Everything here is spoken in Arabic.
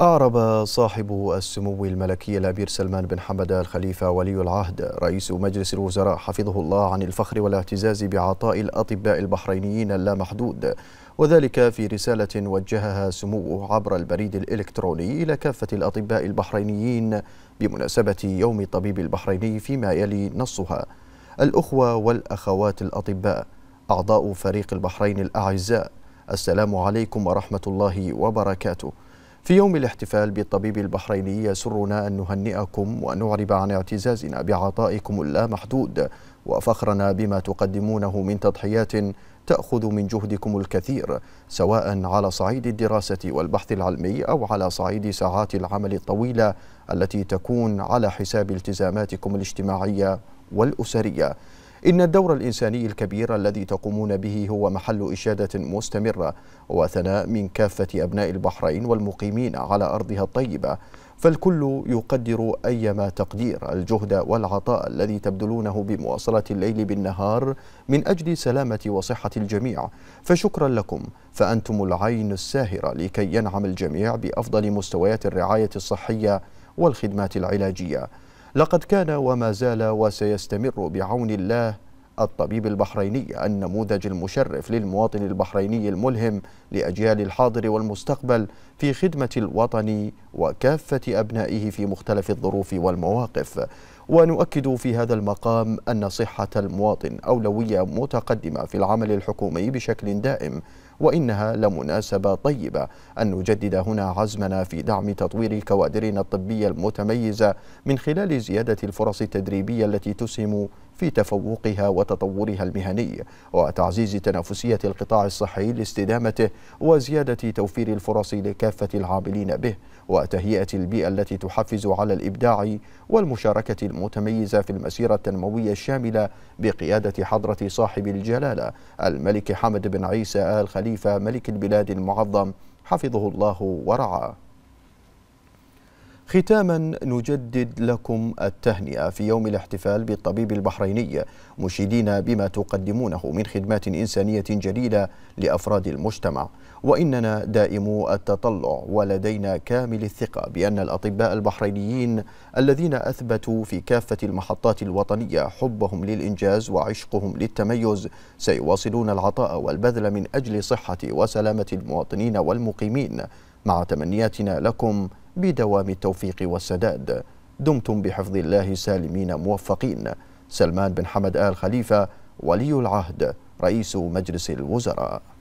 أعرب صاحب السمو الملكي الأمير سلمان بن حمد الخليفة ولي العهد رئيس مجلس الوزراء حفظه الله عن الفخر والاعتزاز بعطاء الأطباء البحرينيين اللامحدود وذلك في رسالة وجهها سموه عبر البريد الإلكتروني إلى كافة الأطباء البحرينيين بمناسبة يوم الطبيب البحريني فيما يلي نصها الأخوة والأخوات الأطباء أعضاء فريق البحرين الأعزاء السلام عليكم ورحمة الله وبركاته في يوم الاحتفال بالطبيب البحريني يسرنا أن نهنئكم ونعرب عن اعتزازنا بعطائكم اللامحدود وفخرنا بما تقدمونه من تضحيات تأخذ من جهدكم الكثير سواء على صعيد الدراسة والبحث العلمي أو على صعيد ساعات العمل الطويلة التي تكون على حساب التزاماتكم الاجتماعية والأسرية إن الدور الإنساني الكبير الذي تقومون به هو محل إشادة مستمرة وثناء من كافة أبناء البحرين والمقيمين على أرضها الطيبة فالكل يقدر أيما تقدير الجهد والعطاء الذي تبذلونه بمواصلة الليل بالنهار من أجل سلامة وصحة الجميع فشكرا لكم فأنتم العين الساهرة لكي ينعم الجميع بأفضل مستويات الرعاية الصحية والخدمات العلاجية لقد كان وما زال وسيستمر بعون الله الطبيب البحريني النموذج المشرف للمواطن البحريني الملهم لأجيال الحاضر والمستقبل في خدمة الوطن وكافة أبنائه في مختلف الظروف والمواقف ونؤكد في هذا المقام أن صحة المواطن أولوية متقدمة في العمل الحكومي بشكل دائم وإنها لمناسبة طيبة أن نجدد هنا عزمنا في دعم تطوير كوادرنا الطبية المتميزة من خلال زيادة الفرص التدريبية التي تسهم في تفوقها وتطورها المهني وتعزيز تنافسية القطاع الصحي لاستدامته وزيادة توفير الفرص لكافة العاملين به وتهيئة البيئة التي تحفز على الإبداع والمشاركة متميزة في المسيرة التنموية الشاملة بقيادة حضرة صاحب الجلالة الملك حمد بن عيسى آل خليفة ملك البلاد المعظم حفظه الله ورعاه ختاما نجدد لكم التهنئة في يوم الاحتفال بالطبيب البحريني مشيدين بما تقدمونه من خدمات إنسانية جليلة لأفراد المجتمع وإننا دائمو التطلع ولدينا كامل الثقة بأن الأطباء البحرينيين الذين أثبتوا في كافة المحطات الوطنية حبهم للإنجاز وعشقهم للتميز سيواصلون العطاء والبذل من أجل صحة وسلامة المواطنين والمقيمين مع تمنياتنا لكم بدوام التوفيق والسداد دمتم بحفظ الله سالمين موفقين سلمان بن حمد آل خليفة ولي العهد رئيس مجلس الوزراء